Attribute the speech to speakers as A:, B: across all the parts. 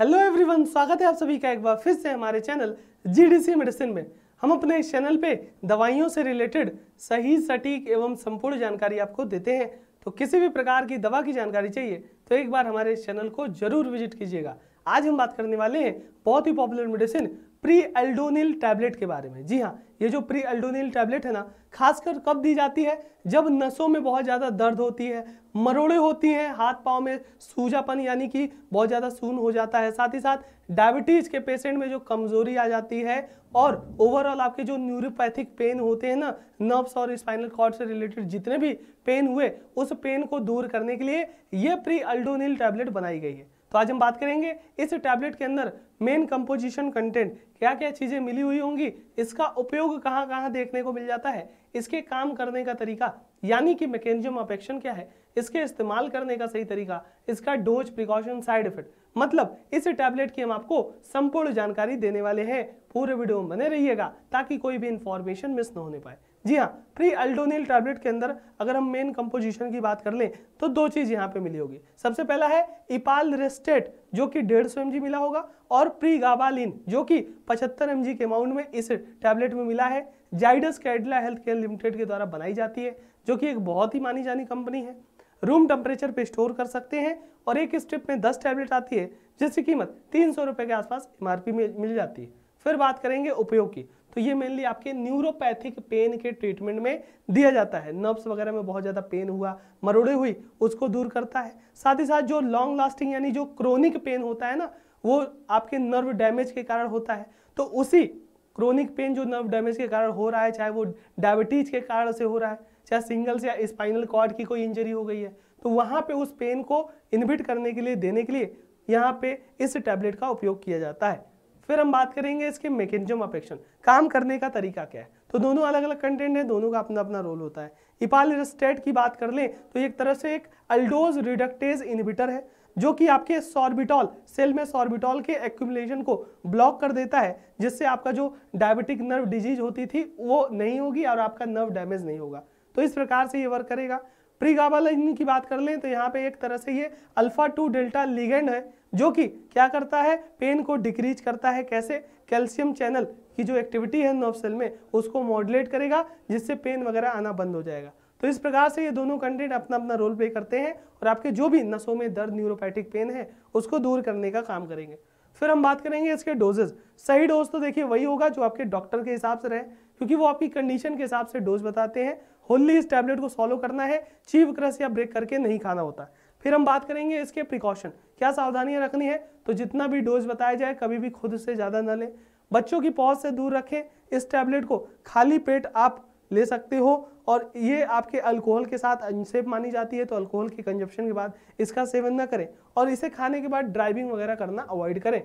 A: hello everyone स्वागत है आप सभी का एक बार फिर से हमारे चैनल जीडीसी मेडिसिन में हम अपने इस चैनल पे दवाइयों से रिलेटेड सही सटीक एवं संपूर्ण जानकारी आपको देते हैं तो किसी भी प्रकार की दवा की जानकारी चाहिए तो एक बार हमारे इस चैनल को जरूर विजिट कीजिएगा आज हम बात करने वाले हैं बहुत ही पॉपुलर मेडिसिन प्री एल्डोनिल टैबलेट के बारे में जी हाँ ये जो प्री एल्डोनिल टैबलेट है ना खासकर कब दी जाती है जब नसों में बहुत ज़्यादा दर्द होती है मरोड़े होती हैं हाथ पाँव में सूजापन यानी कि बहुत ज़्यादा सून हो जाता है साथ ही साथ डायबिटीज़ के पेशेंट में जो कमज़ोरी आ जाती है और ओवरऑल आपके जो न्यूरोपैथिक पेन होते हैं ना नर्व्स और स्पाइनल कॉर्ड से रिलेटेड जितने भी पेन हुए उस पेन को दूर करने के लिए ये प्री अल्डोनिल टैबलेट बनाई गई है तो आज हम बात करेंगे इस टैबलेट के अंदर मेन कंपोजिशन कंटेंट क्या क्या चीज़ें मिली हुई होंगी इसका उपयोग कहाँ कहाँ देखने को मिल जाता है इसके काम करने का तरीका यानी कि मैकेनिज्म ऑफ एक्शन क्या है इसके इस्तेमाल करने का सही तरीका इसका डोज प्रिकॉशन साइड इफेक्ट मतलब इस टैबलेट की हम आपको संपूर्ण जानकारी देने वाले हैं पूरे वीडियो में बने रहिएगा ताकि कोई भी इंफॉर्मेशन मिस न होने पाए जी हाँ प्री अल्डोनिल टैबलेट के अंदर अगर हम मेन कंपोजिशन की बात कर लें तो दो चीज़ यहाँ पे मिली होगी सबसे पहला है इपाल रेस्टेट जो कि डेढ़ सौ एम मिला होगा और प्री गाबालिन जो कि पचहत्तर एम के अमाउंट में इस टैबलेट में मिला है Zydus Cadila health care limited के द्वारा बनाई जाती है जो कि एक बहुत ही मानी जानी कंपनी है रूम टेम्परेचर पे स्टोर कर सकते हैं और एक स्ट्रिप में दस टैबलेट आती है जिसकी कीमत तीन सौ के आसपास एम में मिल जाती है फिर बात करेंगे उपयोग की तो ये मेनली आपके न्यूरोपैथिक पेन के ट्रीटमेंट में दिया जाता है नर्व्स वगैरह में बहुत ज़्यादा पेन हुआ मरोड़े हुई उसको दूर करता है साथ ही साथ जो लॉन्ग लास्टिंग यानी जो क्रोनिक पेन होता है ना वो आपके नर्व डैमेज के कारण होता है तो उसी क्रोनिक पेन जो नर्व डैमेज के कारण हो रहा है चाहे वो डायबिटीज के कारण से हो रहा है चाहे सिंगल्स या स्पाइनल कॉर्ड की कोई इंजरी हो गई है तो वहाँ पे उस पेन को इनबिट करने के लिए देने के लिए यहाँ पे इस टैबलेट का उपयोग किया जाता है फिर हम बात करेंगे इसके मैकेनिज्म ऑफ एक्शन काम करने का तरीका क्या है तो दोनों अलग अलग कंटेंट है दोनों का अपना अपना रोल होता है इपाल रिस्टेट की बात कर लें तो एक तरह से एक अल्डोज रिडक्टेज इनविटर है जो कि आपके सॉर्बिटॉल सेल में सॉर्बिटॉल के एक्यूमुलेशन को ब्लॉक कर देता है जिससे आपका जो डायबिटिक नर्व डिजीज होती थी वो नहीं होगी और आपका नर्व डैमेज नहीं होगा तो इस प्रकार से ये वर्क करेगा प्री गाबालिन की बात कर लें तो यहाँ पे एक तरह से ये अल्फा टू डेल्टा लिगेंड है जो कि क्या करता है पेन को डिक्रीज करता है कैसे कैल्शियम चैनल की जो एक्टिविटी है नर्व सेल में उसको मॉडलेट करेगा जिससे पेन वगैरह आना बंद हो जाएगा तो इस प्रकार से ये दोनों कंटेंट अपना अपना रोल प्ले करते हैं और आपके जो भी नसों में दर्द न्यूरोपैथिक पेन है उसको दूर करने का काम करेंगे फिर हम बात करेंगे इसके डोजेज सही डोज तो देखिए वही होगा जो आपके डॉक्टर के हिसाब से रहे क्योंकि वो आपकी कंडीशन के हिसाब से डोज बताते हैं होली इस टैबलेट को सॉलो करना है चीव क्रस या ब्रेक करके नहीं खाना होता फिर हम बात करेंगे इसके प्रिकॉशन क्या सावधानियां रखनी है तो जितना भी डोज बताया जाए कभी भी खुद से ज़्यादा ना लें बच्चों की पौध से दूर रखें इस टैबलेट को खाली पेट आप ले सकते हो और ये आपके अल्कोहल के साथ अनसेफ मानी जाती है तो अल्कोहल के कंजप्शन के बाद इसका सेवन ना करें और इसे खाने के बाद ड्राइविंग वगैरह करना अवॉइड करें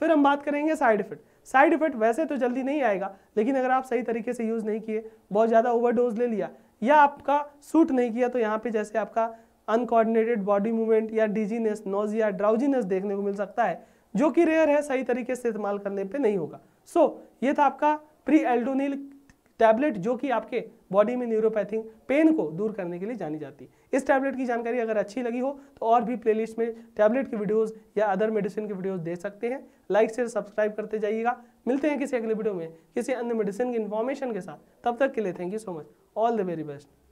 A: फिर हम बात करेंगे साइड इफेक्ट साइड इफेक्ट वैसे तो जल्दी नहीं आएगा लेकिन अगर आप सही तरीके से यूज़ नहीं किए बहुत ज़्यादा ओवरडोज ले लिया या आपका सूट नहीं किया तो यहाँ पे जैसे आपका अनकोऑर्डिनेटेड बॉडी मूवमेंट या डिजीनेस या ड्राउजीनेस देखने को मिल सकता है जो कि रेयर है सही तरीके से इस्तेमाल करने पर नहीं होगा सो so, ये था आपका प्री एल्डोनिल टैबलेट जो कि आपके बॉडी में न्यूरोपैथिक पेन को दूर करने के लिए जानी जाती है इस टैबलेट की जानकारी अगर अच्छी लगी हो तो और भी प्लेलिस्ट में टैबलेट की वीडियोस या अदर मेडिसिन की वीडियोस दे सकते हैं लाइक शेयर सब्सक्राइब करते जाइएगा मिलते हैं किसी अगले वीडियो में किसी अन्य मेडिसिन की इन्फॉर्मेशन के साथ तब तक के लिए thank you so much all the very best